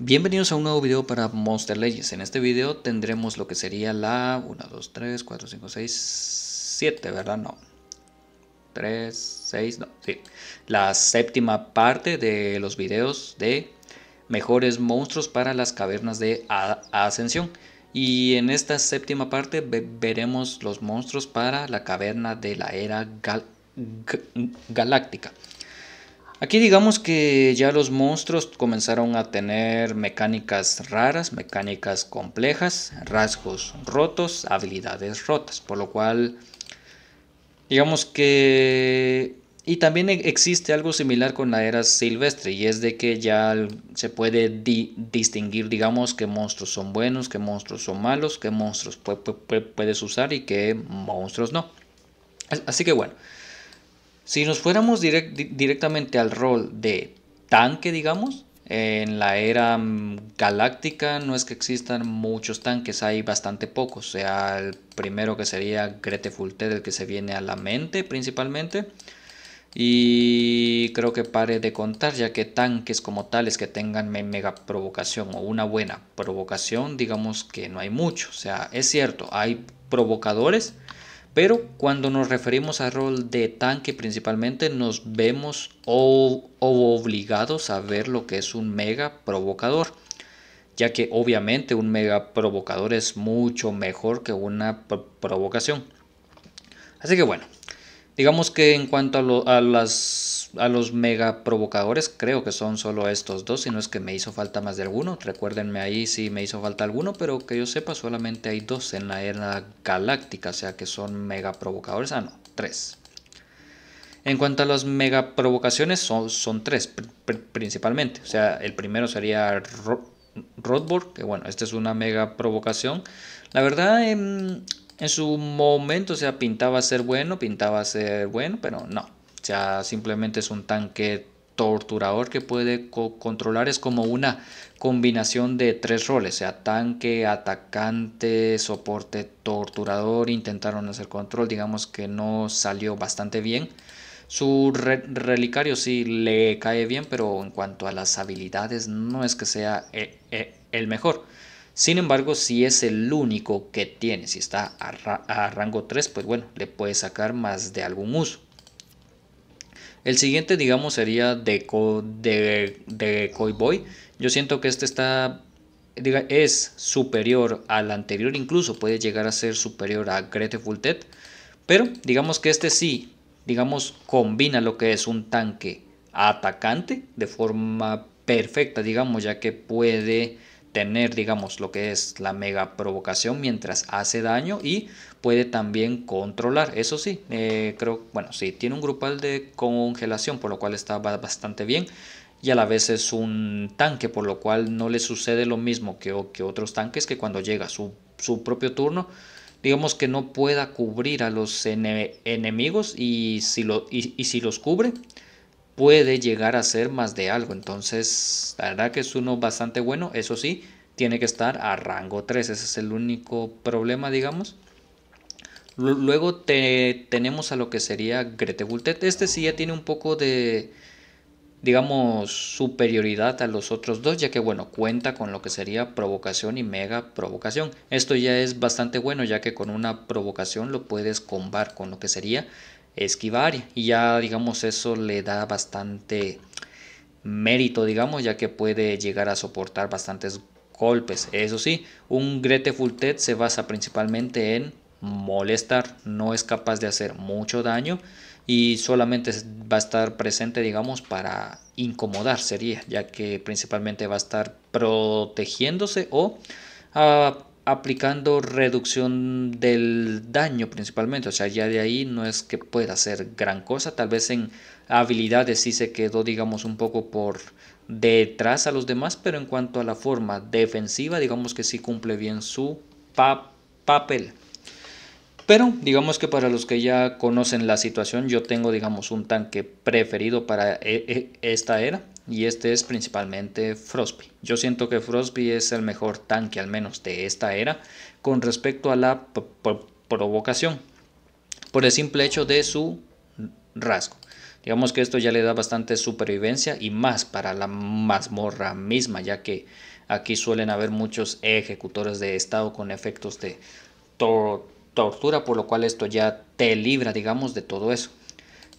Bienvenidos a un nuevo video para Monster Legends. En este video tendremos lo que sería la 1, 2, 3, 4, 5, 6, 7, ¿verdad? No. 3, 6, no, sí. La séptima parte de los videos de mejores monstruos para las cavernas de Ascensión. Y en esta séptima parte veremos los monstruos para la caverna de la era galáctica. Aquí digamos que ya los monstruos comenzaron a tener mecánicas raras, mecánicas complejas, rasgos rotos, habilidades rotas, por lo cual digamos que... Y también e-, existe algo similar con la era silvestre y es de que ya se puede distinguir, digamos, qué monstruos son buenos, qué monstruos son malos, qué monstruos puedes usar y qué monstruos no. Así que bueno. Si nos fuéramos directamente al rol de tanque, digamos, en la era mm, galáctica no es que existan muchos tanques, hay bastante pocos. O sea, el primero que sería Grete Fulter, el que se viene a la mente principalmente. Y creo que pare de contar, ya que tanques como tales que tengan mega provocación o una buena provocación, digamos que no hay mucho. O sea, es cierto, hay provocadores, pero cuando nos referimos al rol de tanque principalmente nos vemos o, obligados a ver lo que es un mega provocador ya que obviamente un mega provocador es mucho mejor que una provocación. Así que bueno, digamos que en cuanto a las a los mega provocadores creo que son solo estos dos, si no es que me hizo falta más de alguno. Recuérdenme ahí si me hizo falta alguno, pero que yo sepa solamente hay dos en la era galáctica, o sea que son mega provocadores. Ah, no, tres. En cuanto a las mega provocaciones, son, son tres principalmente. O sea, el primero sería Rodborg, que bueno, esta es una mega provocación. La verdad, en, en su momento, o sea, pintaba ser bueno, pintaba ser bueno, pero no sea, simplemente es un tanque torturador que puede controlar es como una combinación de tres roles, sea tanque, atacante, soporte, torturador, intentaron hacer control, digamos que no salió bastante bien. Su relicario sí le cae bien, pero en cuanto a las habilidades no es que sea eh, eh, el mejor. Sin embargo, si es el único que tiene, si está a rango 3, pues bueno, le puede sacar más de algún uso. El siguiente, digamos, sería de, de Yo siento que este está es superior al anterior, incluso puede llegar a ser superior a Full Ted. Pero digamos que este sí, digamos, combina lo que es un tanque atacante de forma perfecta, digamos, ya que puede tener, digamos, lo que es la mega provocación mientras hace daño y puede también controlar. Eso sí, eh, creo, bueno, sí, tiene un grupal de congelación, por lo cual está bastante bien. Y a la vez es un tanque, por lo cual no le sucede lo mismo que, que otros tanques que cuando llega su, su propio turno, digamos que no pueda cubrir a los enemigos y si, lo, y si los cubre, puede llegar a ser más de algo. Entonces, la verdad que es uno bastante bueno, eso sí, tiene que estar a rango 3, ese es el único problema, digamos. Luego te, tenemos a lo que sería Gretebultet. Este sí ya tiene un poco de, digamos, superioridad a los otros dos, ya que, bueno, cuenta con lo que sería provocación y mega provocación. Esto ya es bastante bueno, ya que con una provocación lo puedes combar con lo que sería esquivar y ya digamos eso le da bastante mérito digamos ya que puede llegar a soportar bastantes golpes eso sí un grete full se basa principalmente en molestar no es capaz de hacer mucho daño y solamente va a estar presente digamos para incomodar sería ya que principalmente va a estar protegiéndose o a ah, aplicando reducción del daño principalmente. O sea, ya de ahí no es que pueda hacer gran cosa. Tal vez en habilidades sí se quedó, digamos, un poco por detrás a los demás, pero en cuanto a la forma defensiva, digamos que sí cumple bien su papel. Pero digamos que para los que ya conocen la situación, yo tengo, digamos, un tanque preferido para e, e, esta era y este es principalmente Frosby, Yo siento que Frosby es el mejor tanque, al menos de esta era, con respecto a la provocación, por el simple hecho de su rasgo. Digamos que esto ya le da bastante supervivencia y más para la mazmorra misma, ya que aquí suelen haber muchos ejecutores de estado con efectos de tortura, por lo cual esto ya te libra, digamos, de todo eso.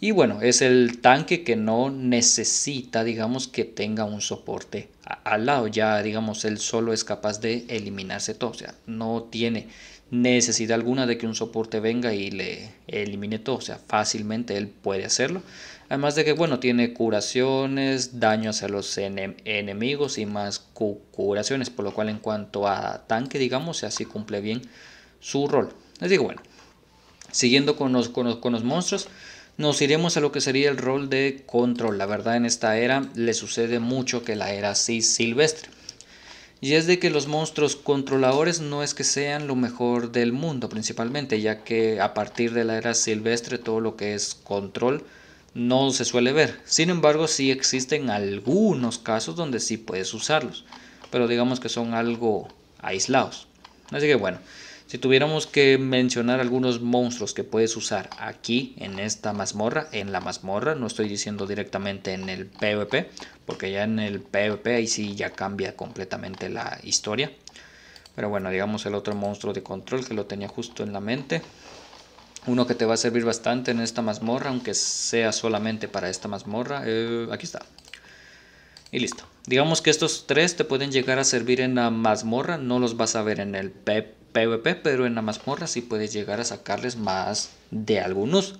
Y bueno, es el tanque que no necesita, digamos, que tenga un soporte al lado. Ya, digamos, él solo es capaz de eliminarse todo. O sea, no tiene necesidad alguna de que un soporte venga y le elimine todo. O sea, fácilmente él puede hacerlo. Además de que, bueno, tiene curaciones, daños a los enemigos y más curaciones. Por lo cual, en cuanto a tanque, digamos, así cumple bien su rol. Les digo, bueno, siguiendo con los, con los monstruos nos iremos a lo que sería el rol de control. La verdad en esta era le sucede mucho que la era sí silvestre. Y es de que los monstruos controladores no es que sean lo mejor del mundo principalmente, ya que a partir de la era silvestre todo lo que es control no se suele ver. Sin embargo, sí existen algunos casos donde sí puedes usarlos, pero digamos que son algo aislados. Así que bueno, si tuviéramos que mencionar algunos monstruos que puedes usar aquí en esta mazmorra, en la mazmorra, no estoy diciendo directamente en el PvP, porque ya en el PvP ahí sí ya cambia completamente la historia. Pero bueno, digamos el otro monstruo de control que lo tenía justo en la mente. Uno que te va a servir bastante en esta mazmorra, aunque sea solamente para esta mazmorra. Eh, aquí está. Y listo. Digamos que estos tres te pueden llegar a servir en la mazmorra, no los vas a ver en el PvP PvP, pero en la mazmorra sí puedes llegar a sacarles más de algunos.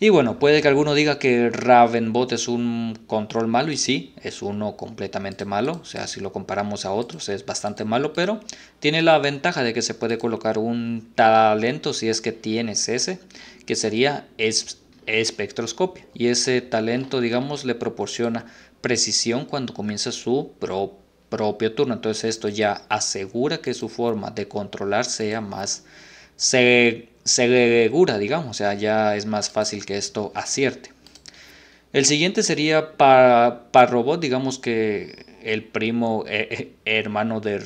Y bueno, puede que alguno diga que Ravenbot es un control malo y sí, es uno completamente malo, o sea, si lo comparamos a otros es bastante malo, pero tiene la ventaja de que se puede colocar un talento si es que tienes ese, que sería espectroscopia. Y ese talento, digamos, le proporciona precisión cuando comienza su propio propio turno. Entonces esto ya asegura que su forma de controlar sea más segura, digamos, o sea, ya es más fácil que esto acierte. El siguiente sería para para robot, digamos que el primo eh, eh, hermano de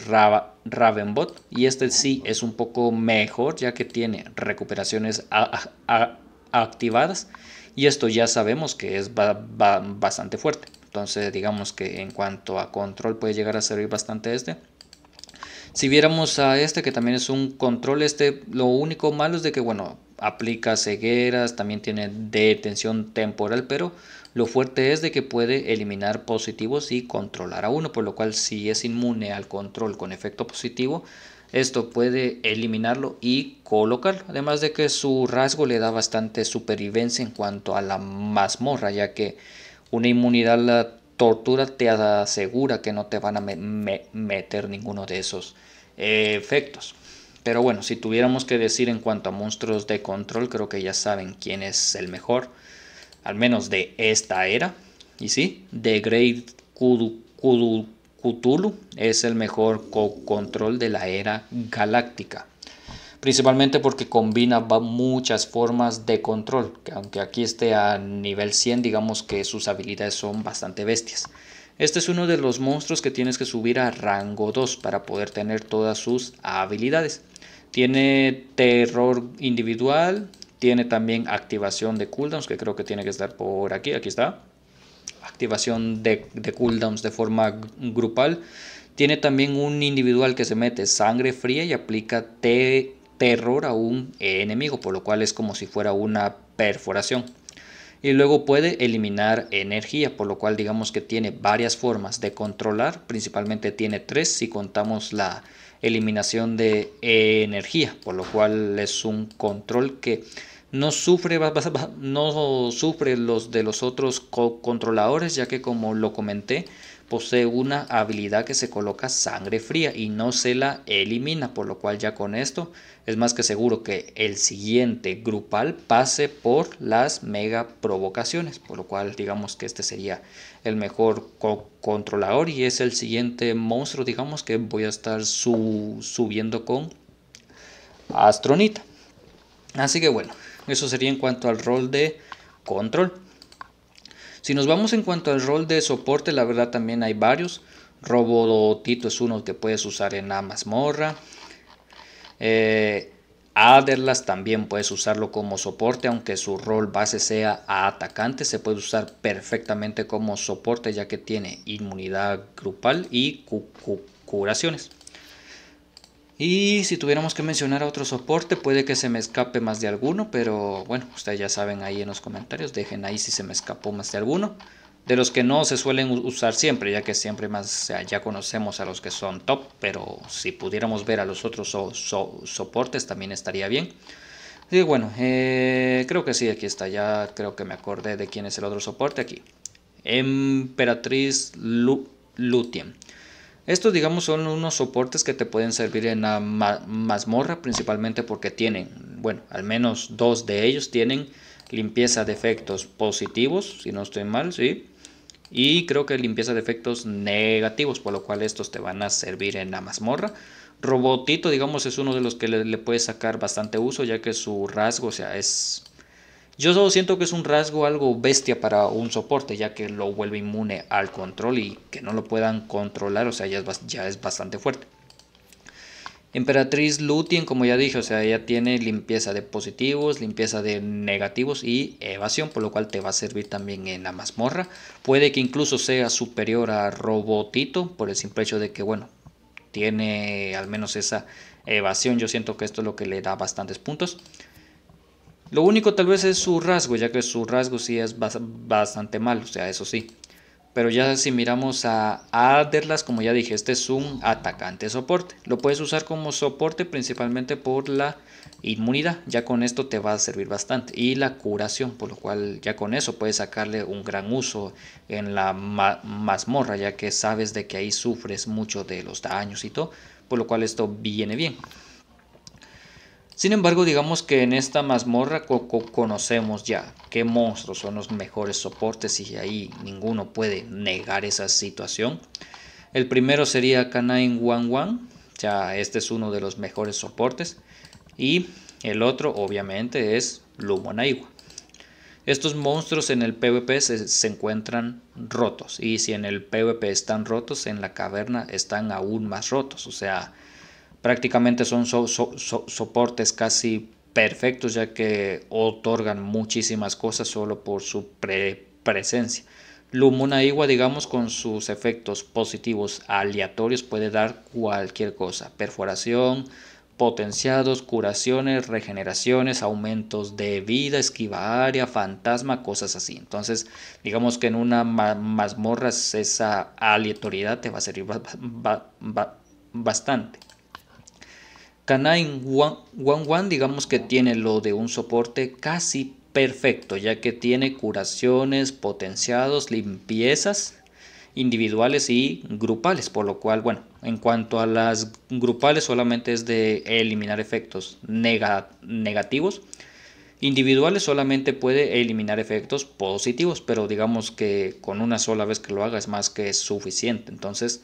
Ravenbot. Y este sí es un poco mejor ya que tiene recuperaciones activadas. Y esto ya sabemos que es bastante fuerte. Entonces digamos que en cuanto a control puede llegar a servir bastante este. Si viéramos a este que también es un control, este lo único malo es de que bueno, aplica cegueras, también tiene detención temporal, pero lo fuerte es de que puede eliminar positivos y controlar a uno, por lo cual si es inmune al control con efecto positivo, esto puede eliminarlo y colocarlo. Además de que su rasgo le da bastante supervivencia en cuanto a la mazmorra, ya que una inmunidad la tortura te asegura que no te van a meter ninguno de esos eh, efectos. Pero bueno, si tuviéramos que decir en cuanto a monstruos de control, creo que ya saben quién es el mejor, al menos de esta era. Y sí, The Great Kudu, es el mejor control de la era galáctica principalmente porque combina muchas formas de control, que aunque aquí esté a nivel 100, digamos que sus habilidades son bastante bestias. Este es uno de los monstruos que tienes que subir a rango 2 para poder tener todas sus habilidades. Tiene terror individual, tiene también activación de cooldowns, que creo que tiene que estar por aquí, aquí está. Activación de, de cooldowns de forma grupal. Tiene también un individual que se mete sangre fría y aplica T terror a un eh, enemigo, por lo cual es como si fuera una perforación. Y luego puede eliminar energía, por lo cual digamos que tiene varias formas de controlar, principalmente tiene tres si contamos la eliminación de eh, energía, por lo cual es un control que no sufre, no sufre los de los otros controladores, ya que como lo comenté, posee una habilidad que se coloca sangre fría y no se la elimina, por lo cual ya con esto es más que seguro que el siguiente grupal pase por las mega provocaciones, por lo cual digamos que este sería el mejor controlador y es el siguiente monstruo, digamos que voy a estar subiendo con Astronita. Así que bueno, eso sería en cuanto al rol de control. Si nos vamos en cuanto al rol de soporte, la verdad también hay varios. Robotito es uno que puedes usar en la mazmorra. Eh, Aderlas también puedes usarlo como soporte, aunque su rol base sea a atacante, se puede usar perfectamente como soporte ya que tiene inmunidad grupal y curaciones. Y si tuviéramos que mencionar otro soporte, puede que se me escape más de alguno, pero bueno, ustedes ya saben ahí en los comentarios, dejen ahí si se me escapó más de alguno. De los que no se suelen usar siempre, ya que siempre más ya conocemos a los que son top, pero si pudiéramos ver a los otros soportes también estaría bien. Y bueno, eh, creo que sí, aquí está, ya creo que me acordé de quién es el otro soporte aquí. Emperatriz Lu Lutien. Estos, digamos, son unos soportes que te pueden servir en la mazmorra, principalmente porque tienen, bueno, al menos dos de ellos tienen limpieza de efectos positivos, si no estoy mal, sí. Y creo que limpieza de efectos negativos, por lo cual estos te van a servir en la mazmorra. Robotito, digamos, es uno de los que le, le puedes sacar bastante uso, ya que su rasgo, o sea, es yo solo siento que es un rasgo algo bestia para un soporte, ya que lo vuelve inmune al control y que no lo puedan controlar, o sea, ya es, ya es bastante fuerte. Emperatriz Lutien, como ya dije, o sea, ella tiene limpieza de positivos, limpieza de negativos y evasión, por lo cual te va a servir también en la mazmorra. Puede que incluso sea superior a Robotito, por el simple hecho de que, bueno, tiene al menos esa evasión. Yo siento que esto es lo que le da bastantes puntos. Lo único tal vez es su rasgo, ya que su rasgo sí es bastante malo, o sea, eso sí. Pero ya si miramos a Aderlas, como ya dije, este es un atacante soporte. Lo puedes usar como soporte principalmente por la inmunidad. Ya con esto te va a servir bastante. Y la curación, por lo cual ya con eso puedes sacarle un gran uso en la mazmorra, ya que sabes de que ahí sufres mucho de los daños y todo. Por lo cual esto viene bien. Sin embargo, digamos que en esta mazmorra conocemos ya qué monstruos son los mejores soportes y ahí ninguno puede negar esa situación. El primero sería Canine Wanwan. ya este es uno de los mejores soportes. Y el otro, obviamente, es Lumonaiwa. Estos monstruos en el PvP se, se, encuentran rotos. Y si en el PvP están rotos, en la caverna están aún más rotos. O sea, prácticamente son soportes casi perfectos ya que otorgan muchísimas cosas solo por su presencia. Lumuna Igua, digamos, con sus efectos positivos aleatorios puede dar cualquier cosa. Perforación, potenciados, curaciones, regeneraciones, aumentos de vida, esquiva área, fantasma, cosas así. Entonces, digamos que en una mazmorra esa aleatoriedad te va a servir bastante. Canine One One digamos que tiene lo de un soporte casi perfecto, ya que tiene curaciones, potenciados, limpiezas individuales y grupales, por lo cual, bueno, en cuanto a las grupales solamente es de eliminar efectos negativos, individuales solamente puede eliminar efectos positivos, pero digamos que con una sola vez que lo haga es más que suficiente, entonces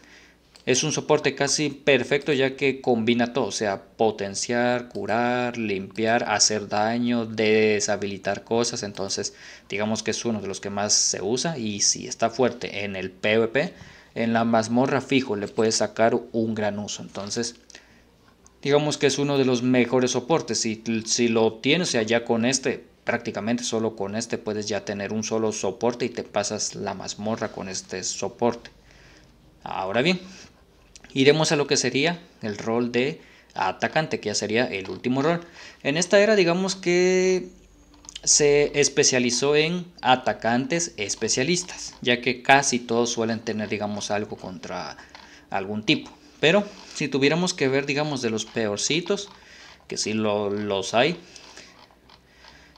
es un soporte casi perfecto ya que combina todo, o sea, potenciar, curar, limpiar, hacer daño, deshabilitar cosas. Entonces, digamos que es uno de los que más se usa y si está fuerte en el PvP, en la mazmorra fijo le puedes sacar un gran uso. Entonces, digamos que es uno de los mejores soportes. Si, si lo tienes ya con este, prácticamente solo con este puedes ya tener un solo soporte y te pasas la mazmorra con este soporte. Ahora bien, iremos a lo que sería el rol de atacante, que ya sería el último rol. En esta era, digamos que se especializó en atacantes especialistas, ya que casi todos suelen tener, digamos, algo contra algún tipo. Pero si tuviéramos que ver, digamos, de los peorcitos, que sí los hay,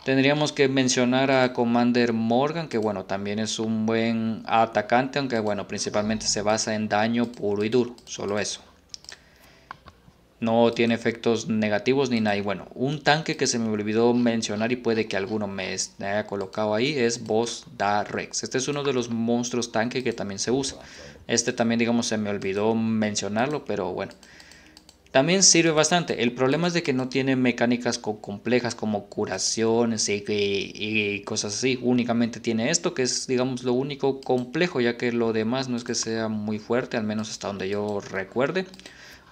Tendríamos que mencionar a Commander Morgan, que bueno, también es un buen atacante, aunque bueno, principalmente se basa en daño puro y duro, solo eso. No tiene efectos negativos ni nada. Y bueno, un tanque que se me olvidó mencionar y puede que alguno me haya colocado ahí es Boss Da Rex. Este es uno de los monstruos tanque que también se usa. Este también, digamos, se me olvidó mencionarlo, pero bueno, también sirve bastante. El problema es de que no tiene mecánicas complejas como curaciones y, cosas así. Únicamente tiene esto, que es, digamos, lo único complejo, ya que lo demás no es que sea muy fuerte, al menos hasta donde yo recuerde.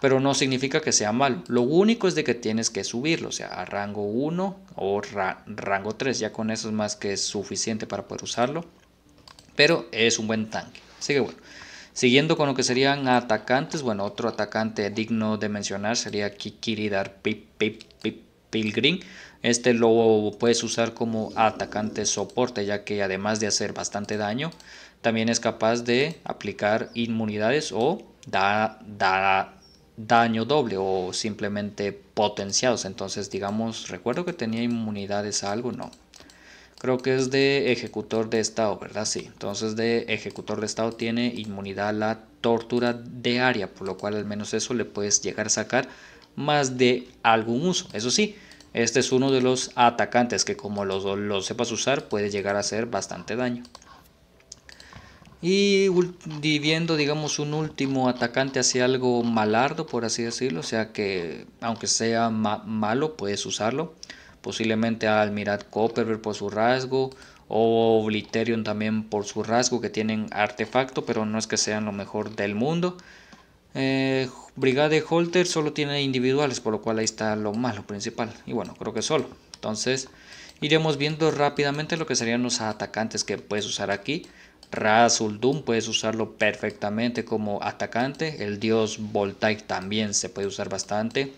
Pero no significa que sea mal Lo único es de que tienes que subirlo, o sea, a rango 1 o rango 3. Ya con eso es más que suficiente para poder usarlo. Pero es un buen tanque. Así que bueno. Siguiendo con lo que serían atacantes, bueno, otro atacante digno de mencionar sería Kikiridar Pilgrim. Este lo puedes usar como atacante soporte, ya que además de hacer bastante daño, también es capaz de aplicar inmunidades o da, da, daño doble o simplemente potenciados. Entonces, digamos, recuerdo que tenía inmunidades a algo, no, creo que es de ejecutor de Estado, ¿verdad? Sí, entonces de ejecutor de Estado tiene inmunidad a la tortura diaria, por lo cual al menos eso le puedes llegar a sacar más de algún uso. Eso sí, este es uno de los atacantes que como lo, sepas usar puede llegar a hacer bastante daño. Y viviendo, digamos, un último atacante hacia algo malardo, por así decirlo, o sea que aunque sea malo, puedes usarlo posiblemente a Almirad Copperberg por su rasgo o Obliterion también por su rasgo que tienen artefacto pero no es que sean lo mejor del mundo. Eh, Brigade Holter solo tiene individuales por lo cual ahí está lo más, lo principal y bueno creo que solo. Entonces iremos viendo rápidamente lo que serían los atacantes que puedes usar aquí. Razul Doom puedes usarlo perfectamente como atacante. El dios Voltaic también se puede usar bastante.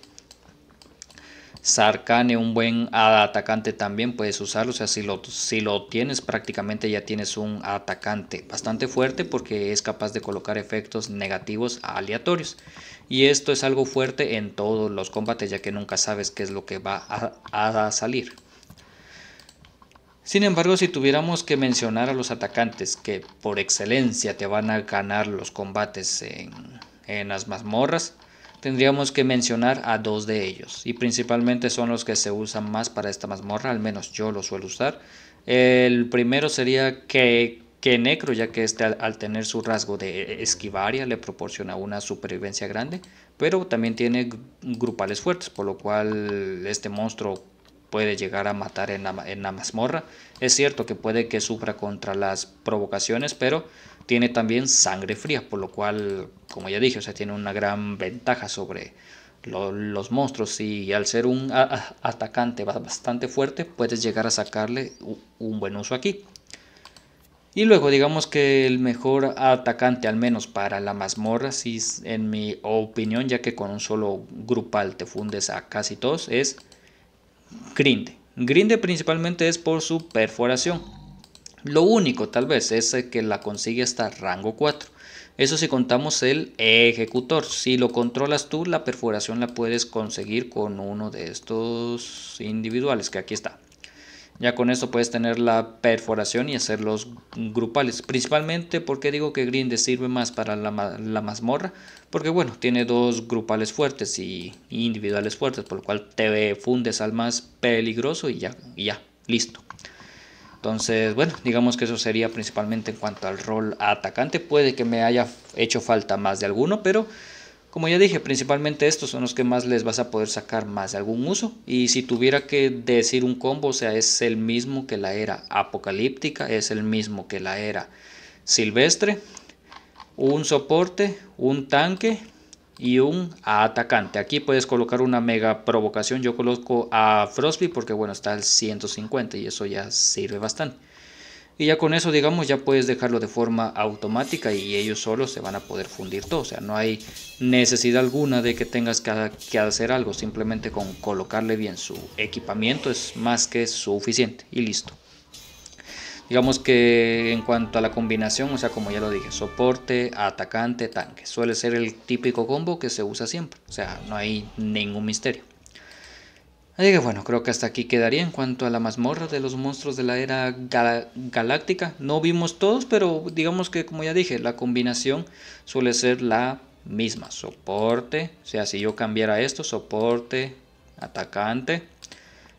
Sarkane, un buen atacante también puedes usarlo. O sea, si lo, tienes, prácticamente ya tienes un atacante bastante fuerte porque es capaz de colocar efectos negativos aleatorios. Y esto es algo fuerte en todos los combates, ya que nunca sabes qué es lo que va a, salir. Sin embargo, si tuviéramos que mencionar a los atacantes que por excelencia te van a ganar los combates en las mazmorras, tendríamos que mencionar a dos de ellos y principalmente son los que se usan más para esta mazmorra, al menos yo lo suelo usar. El primero sería que, que Necro, ya que este al, al, tener su rasgo de esquivaria le proporciona una supervivencia grande, pero también tiene grupales fuertes, por lo cual este monstruo puede llegar a matar en la, mazmorra. Es cierto que puede que sufra contra las provocaciones, pero tiene también sangre fría, por lo cual, como ya dije, o sea, tiene una gran ventaja sobre los monstruos y al ser un atacante bastante fuerte, puedes llegar a sacarle un, buen uso aquí. Y luego digamos que el mejor atacante, al menos para la mazmorra, si en mi opinión, ya que con un solo grupal te fundes a casi todos, es Grinde. Grinde principalmente es por su perforación. Lo único tal vez es que la consigue hasta rango 4. Eso si contamos el ejecutor. Si lo controlas tú, la perforación la puedes conseguir con uno de estos individuales que aquí está. Ya con esto puedes tener la perforación y hacer los grupales. Principalmente porque digo que Grinde sirve más para la, mazmorra. Porque bueno, tiene dos grupales fuertes y, individuales fuertes. Por lo cual te fundes al más peligroso y ya, y ya, listo. Entonces, bueno, digamos que eso sería principalmente en cuanto al rol atacante. Puede que me haya hecho falta más de alguno, pero como ya dije, principalmente estos son los que más les vas a poder sacar más de algún uso. Y si tuviera que decir un combo, o sea, es el mismo que la era apocalíptica, es el mismo que la era silvestre, un soporte, un tanque y un atacante. Aquí puedes colocar una mega provocación. Yo coloco a Frostby porque bueno, está al 150 y eso ya sirve bastante y ya con eso, digamos, ya puedes dejarlo de forma automática y ellos solos se van a poder fundir todo. O sea, no hay necesidad alguna de que tengas que, hacer algo. Simplemente con colocarle bien su equipamiento es más que suficiente y listo. Digamos que en cuanto a la combinación, o sea, como ya lo dije, soporte, atacante, tanque. Suele ser el típico combo que se usa siempre. O sea, no hay ningún misterio. Así que bueno, creo que hasta aquí quedaría en cuanto a la mazmorra de los monstruos de la era galáctica. No vimos todos, pero digamos que como ya dije, la combinación suele ser la misma. Soporte, o sea, si yo cambiara esto, soporte, atacante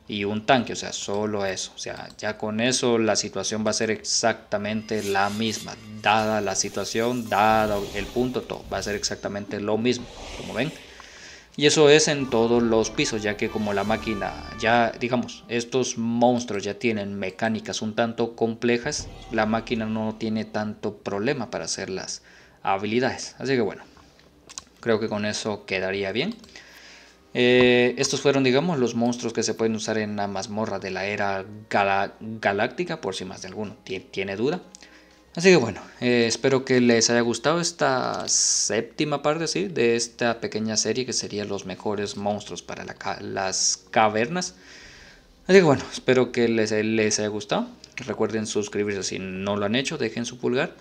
y un tanque, o sea, solo eso. O sea, ya con eso la situación va a ser exactamente la misma. Dada la situación, dado el punto, todo va a ser exactamente lo mismo, como ven. Y eso es en todos los pisos, ya que como la máquina, ya digamos, estos monstruos ya tienen mecánicas un tanto complejas, la máquina no tiene tanto problema para hacer las habilidades. Así que bueno, creo que con eso quedaría bien. Eh, estos fueron, digamos, los monstruos que se pueden usar en la mazmorra de la era galáctica, por si más de alguno tiene duda. Así que bueno, eh, espero que les haya gustado esta séptima parte de esta pequeña serie que sería los mejores monstruos para las cavernas. Así que bueno, espero que les, les haya gustado. Recuerden suscribirse si no lo han hecho, dejen su pulgar.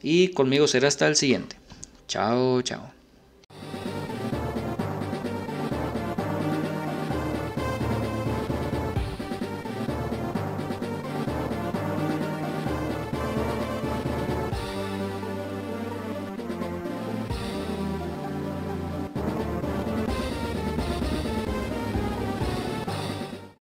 Y conmigo será hasta el siguiente. Chao, chao.